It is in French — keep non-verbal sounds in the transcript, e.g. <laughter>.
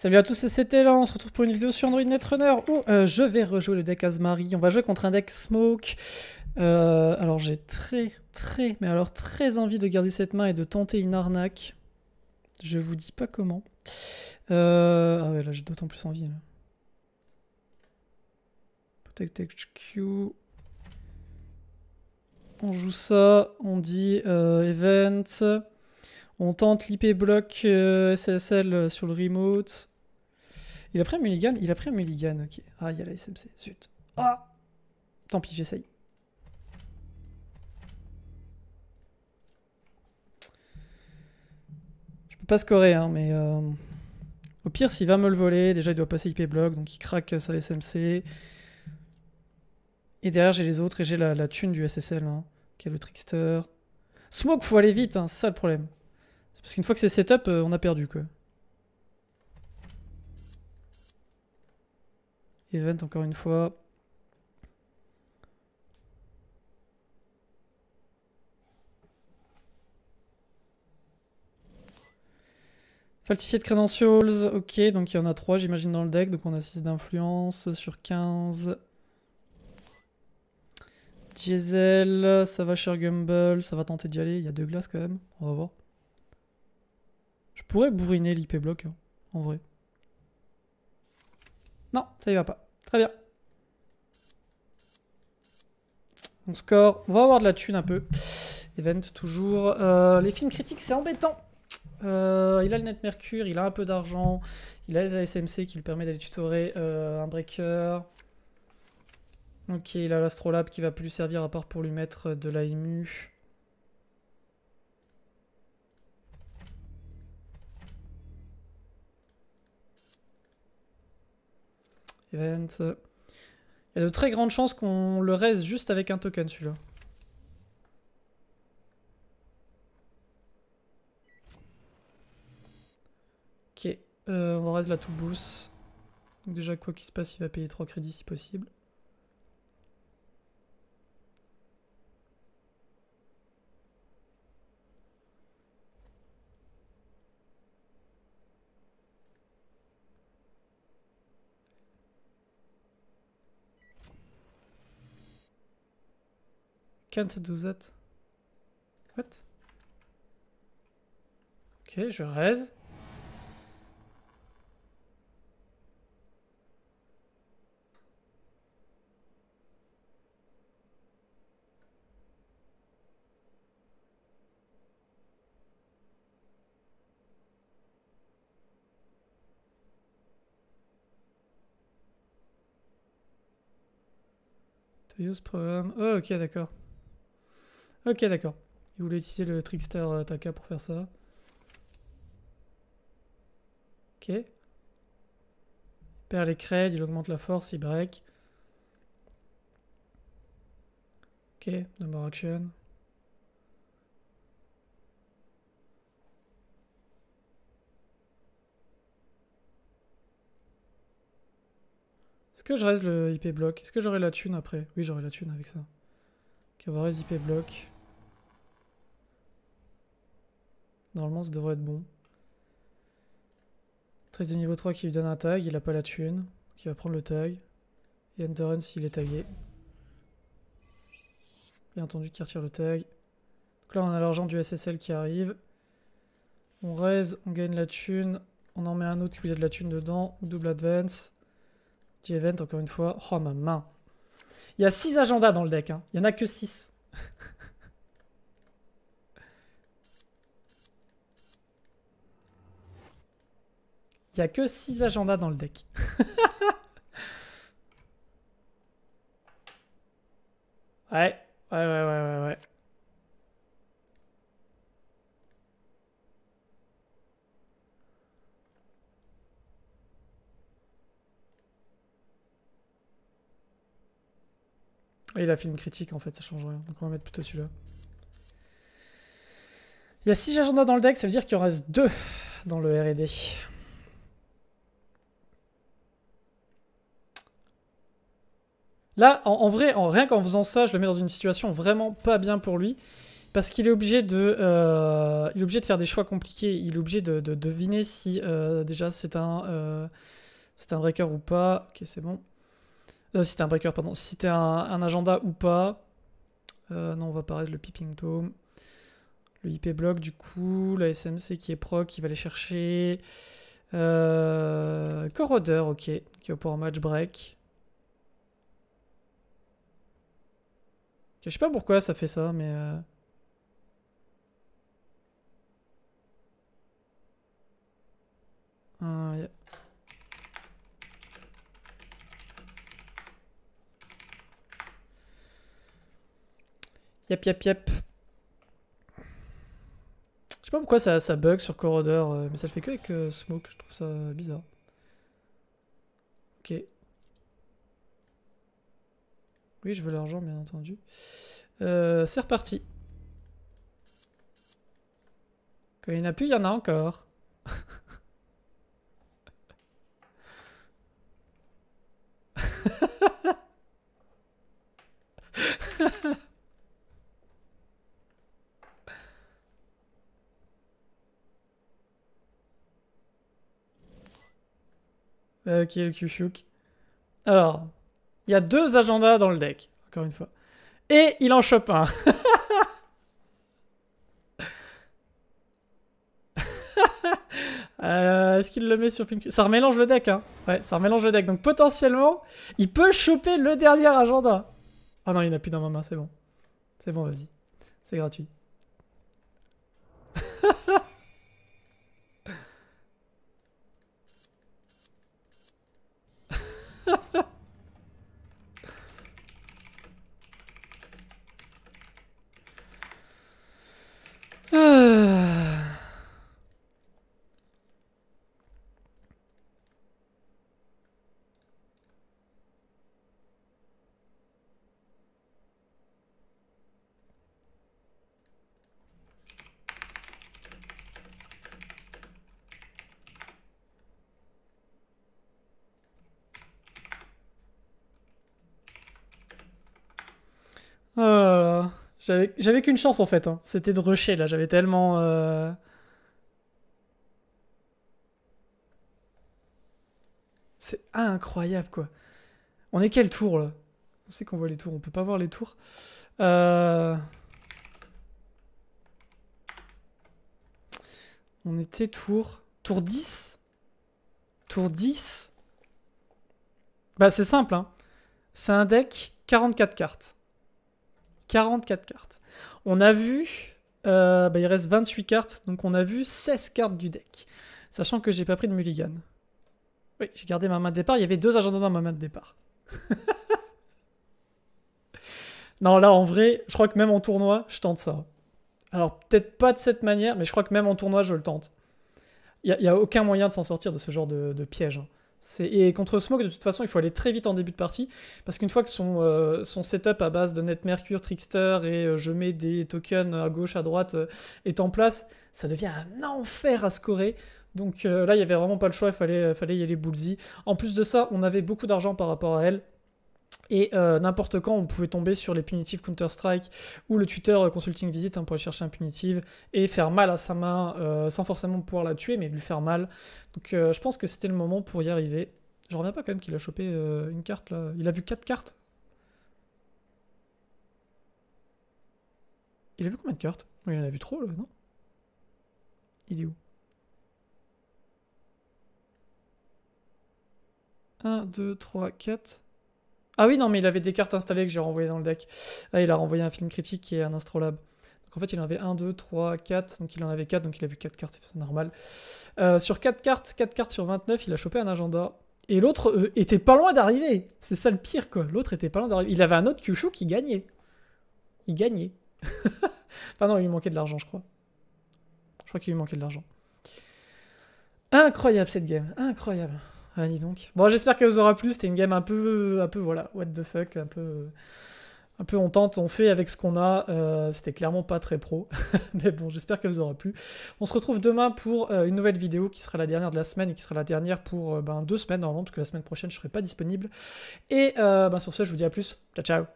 Salut à tous, c'était là, on se retrouve pour une vidéo sur Android Netrunner où euh, je vais rejouer le deck Asmari, on va jouer contre un deck Smoke. Euh, alors j'ai très très mais alors très envie de garder cette main et de tenter une arnaque. Je vous dis pas comment. Euh, ah ouais là j'ai d'autant plus envie là. Protect HQ. On joue ça, on dit event. On tente l'IP block euh, SSL euh, sur le remote. Il a pris un mulligan Il a pris un mulligan, ok. Ah, il y a la SMC, zut. Ah Tant pis, j'essaye. Je peux pas scorer, hein, mais... Euh, au pire, s'il va me le voler, déjà il doit passer IP block, donc il craque sa SMC. Et derrière, j'ai les autres et j'ai la, la, thune du SSL, hein, qui est le trickster. Smoke, faut aller vite, hein, c'est ça le problème parce qu'une fois que c'est setup, euh, on a perdu quoi. Event encore une fois. Falsifié de credentials, ok, donc il y en a 3 j'imagine dans le deck, donc on a 6 d'influence sur 15. Diesel, ça va cher Gumball, ça va tenter d'y aller, il y a deux glaces quand même, on va voir. Je pourrais bourriner l'IP bloc, hein, en vrai. Non, ça y va pas. Très bien. On score. On va avoir de la thune un peu. Event toujours. Euh, les films critiques, c'est embêtant. Euh, il a le net Mercure, il a un peu d'argent. Il a les ASMC qui lui permet d'aller tutorer euh, un breaker. Ok, il a l'Astrolabe qui va plus servir à part pour lui mettre de l'AMU. Event. Il y a de très grandes chances qu'on le reste juste avec un token celui-là. Ok, euh, on reste la tout boost. Donc déjà quoi qu'il se passe, il va payer 3 crédits si possible. Can't do that. What? Ok, je raise. use program. Oh, ok, d'accord. Ok, d'accord. Il voulait utiliser le Trickster euh, Taka pour faire ça. Ok. Il perd les creds, il augmente la force, il break. Ok, More action. Est-ce que je reste le IP block Est-ce que j'aurai la thune après Oui, j'aurai la thune avec ça. Qui on va bloc. Normalement, ça devrait être bon. 13 de niveau 3 qui lui donne un tag, il a pas la thune. Qui va prendre le tag. Et Enderens, s'il est tagué. Bien entendu, qui retire le tag. Donc là, on a l'argent du SSL qui arrive. On raise, on gagne la thune. On en met un autre qui a de la thune dedans. double advance. g event, encore une fois. Oh, ma main! Il y a 6 agendas dans le deck. Hein. Il n'y en a que 6. <laughs> Il n'y a que 6 agendas dans le deck. <laughs> ouais, ouais, ouais, ouais, ouais. ouais. Et la film critique en fait, ça change rien. Donc on va mettre plutôt celui-là. Il y a 6 agendas dans le deck, ça veut dire qu'il en reste 2 dans le RD. Là, en, vrai, en, rien qu'en faisant ça, je le mets dans une situation vraiment pas bien pour lui. Parce qu'il est, obligé de, euh, est obligé de faire des choix compliqués. Il est obligé de, deviner si euh, déjà c'est un, euh, c'est un breaker ou pas. Ok, c'est bon. Euh, si t'es un breaker, pardon. Si c'était un, agenda ou pas. Euh, non, on va paraître le Piping tome. Le IP block, du coup. La SMC qui est proc, qui va aller chercher. Euh, Corroder, ok. Qui va pouvoir match break. je sais pas pourquoi ça fait ça, mais. Euh, Yep, yep, yep. Je sais pas pourquoi ça, ça bug sur Corridor, euh, mais ça le fait que avec euh, Smoke, je trouve ça bizarre. Ok. Oui, je veux l'argent, bien entendu. Euh, c'est reparti. Quand il n'y en a plus, il y en a encore. <laughs> Euh, qui est le Alors, il y a deux agendas dans le deck, encore une fois. Et il en chope un. <laughs> Euh, est-ce qu'il le met sur film Ça remélange le deck, hein Ouais, ça remélange le deck. Donc potentiellement, il peut choper le dernier agenda. Ah non, il a plus dans ma main, c'est bon. C'est bon, vas-y. C'est gratuit. J'avais qu'une chance en fait, hein. c'était de rusher là, j'avais tellement... Euh, c'est incroyable quoi. On est quel tour là On sait qu'on voit les tours, on peut pas voir les tours. Euh, on était tour... Tour 10 Tour 10 Bah c'est simple hein. C'est un deck 44 cartes. 44 cartes. On a vu, euh, bah, il reste 28 cartes, donc on a vu 16 cartes du deck. Sachant que j'ai pas pris de mulligan. Oui, j'ai gardé ma main de départ, il y avait deux agendas dans ma main de départ. <laughs> non, là en vrai, je crois que même en tournoi, je tente ça. Alors peut-être pas de cette manière, mais je crois que même en tournoi, je le tente. Il n'y a, aucun moyen de s'en sortir de ce genre de, piège. Hein. Et contre Smoke, de toute façon, il faut aller très vite en début de partie, parce qu'une fois que son, euh, son, setup à base de Net mercure, Trickster et euh, je mets des tokens à gauche, à droite euh, est en place, ça devient un enfer à scorer. Donc là, il n'y avait vraiment pas le choix, il fallait, fallait y aller bullseye. En plus de ça, on avait beaucoup d'argent par rapport à elle, et euh, n'importe quand, on pouvait tomber sur les punitives Counter-Strike ou le tuteur euh, Consulting Visit hein, pour aller chercher un punitive et faire mal à sa main euh, sans forcément pouvoir la tuer, mais lui faire mal. Donc je pense que c'était le moment pour y arriver. Je reviens pas quand même qu'il a chopé une carte là. Il a vu 4 cartes Il a vu combien de cartes Il en a vu trop là, non Il est où 1, 2, 3, 4. Ah oui, non, mais il avait des cartes installées que j'ai renvoyées dans le deck. Là, ah, il a renvoyé un film critique et un astrolabe. Donc en fait, il en avait 1, 2, 3, 4. Donc il en avait 4, donc il a vu 4 cartes, c'est normal. Euh, sur 4 cartes, 4 cartes sur 29, il a chopé un agenda. Et l'autre euh, était pas loin d'arriver. C'est ça le pire, quoi. L'autre était pas loin d'arriver. Il avait un autre Kyushu qui gagnait. Il gagnait. <laughs> enfin non, il lui manquait de l'argent, je crois. Je crois qu'il lui manquait de l'argent. Incroyable cette game, incroyable. Ah, donc. Bon, j'espère qu'elle vous aura plu. C'était une game un peu, un peu, voilà, what the fuck, un peu, un peu on tente, on fait avec ce qu'on a. Euh, c'était clairement pas très pro, <laughs> mais bon, j'espère qu'elle vous aura plu. On se retrouve demain pour euh, une nouvelle vidéo qui sera la dernière de la semaine et qui sera la dernière pour euh, ben, deux semaines normalement, parce que la semaine prochaine je serai pas disponible. Et ben, sur ce, je vous dis à plus. Ciao, ciao.